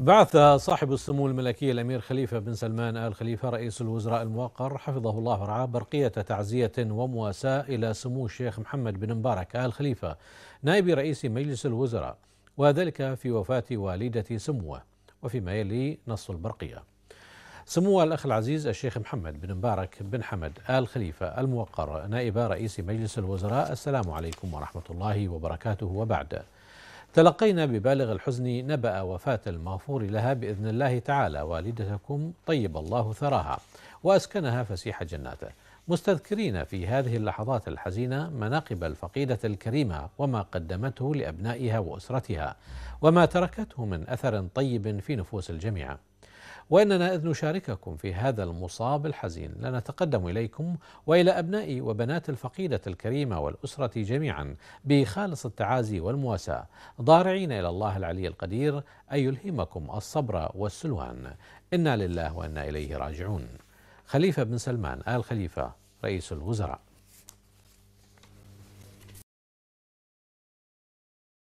بعث صاحب السمو الملكي الأمير خليفة بن سلمان آل خليفة رئيس الوزراء الموقر حفظه الله ورعاه برقية تعزية ومواساة إلى سمو الشيخ محمد بن مبارك آل خليفة نائب رئيس مجلس الوزراء وذلك في وفاة والدة سموه وفيما يلي نص البرقية سمو الأخ العزيز الشيخ محمد بن مبارك بن حمد آل خليفة الموقر نائب رئيس مجلس الوزراء السلام عليكم ورحمة الله وبركاته وبعد تلقينا ببالغ الحزن نبأ وفاة المغفور لها بإذن الله تعالى والدتكم طيب الله ثراها وأسكنها فسيح جناته مستذكرين في هذه اللحظات الحزينة مناقب الفقيدة الكريمة وما قدمته لأبنائها وأسرتها وما تركته من أثر طيب في نفوس الجميع وإننا إذ نشارككم في هذا المصاب الحزين لنتقدم إليكم وإلى أبناء وبنات الفقيدة الكريمة والأسرة جميعا بخالص التعازي والمواساة ضارعين إلى الله العلي القدير أن يلهمكم الصبر والسلوان إنا لله وإنا إليه راجعون خليفة بن سلمان آل خليفة رئيس الوزراء